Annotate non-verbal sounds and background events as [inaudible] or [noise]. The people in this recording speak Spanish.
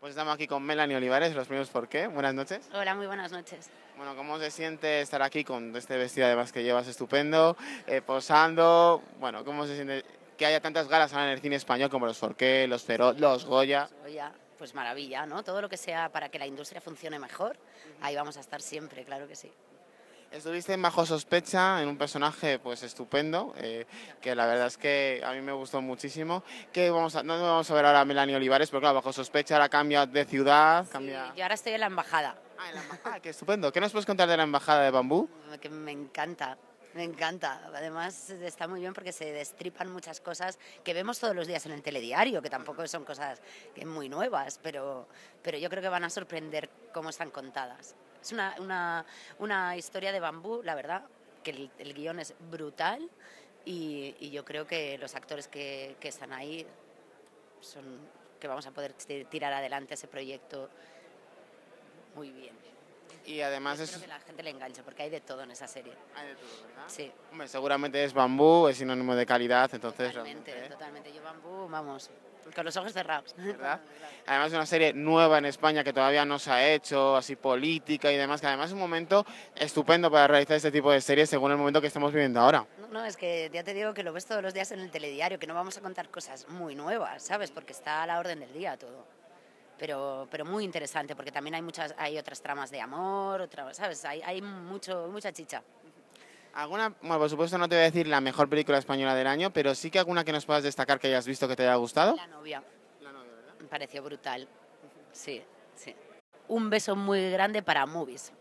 Pues estamos aquí con Melanie Olivares, los primeros ¿Por qué? Buenas noches. Hola, muy buenas noches. Bueno, ¿cómo se siente estar aquí con este vestido además que llevas estupendo, eh, posando? Bueno, ¿cómo se siente que haya tantas galas en el cine español como los Forqué, los los Goya, pues maravilla, ¿no? Todo lo que sea para que la industria funcione mejor, ahí vamos a estar siempre, claro que sí. Estuviste en Bajo Sospecha, en un personaje pues estupendo, eh, que la verdad es que a mí me gustó muchísimo. Que vamos a, vamos a ver ahora a Melanie Olivares, porque claro, Bajo Sospecha ahora cambia de ciudad. Sí, Yo ahora estoy en la embajada. Ah, en la embajada, ah, qué estupendo. ¿Qué nos puedes contar de la embajada de Bambú? me encanta. Me encanta. Además, está muy bien porque se destripan muchas cosas que vemos todos los días en el telediario, que tampoco son cosas muy nuevas, pero, pero yo creo que van a sorprender cómo están contadas. Es una, una, una historia de bambú, la verdad, que el, guión es brutal y, yo creo que los actores que, que están ahí son que vamos a poder tirar adelante ese proyecto muy bien y además es... Creo que la gente le engancha porque hay de todo en esa serie. Hay de todo, ¿verdad? Sí. Hombre, seguramente es bambú, es sinónimo de calidad, entonces... Totalmente, ¿eh? totalmente. Yo bambú, vamos, con los ojos cerrados. ¿Verdad? [laughs] además es una serie nueva en España que todavía no se ha hecho, así política y demás, que además es un momento estupendo para realizar este tipo de series según el momento que estamos viviendo ahora. No, no, es que ya te digo que lo ves todos los días en el telediario, que no vamos a contar cosas muy nuevas, ¿sabes? Porque está a la orden del día todo pero, pero muy interesante porque también hay muchas hay otras tramas de amor, otra ¿sabes? Hay, mucho, mucha chicha. ¿Alguna, bueno, por supuesto no te voy a decir la mejor película española del año, pero sí que alguna que nos puedas destacar que hayas visto que te haya gustado? La novia. La novia, ¿verdad? Me pareció brutal. Sí, sí. Un beso muy grande para Movies.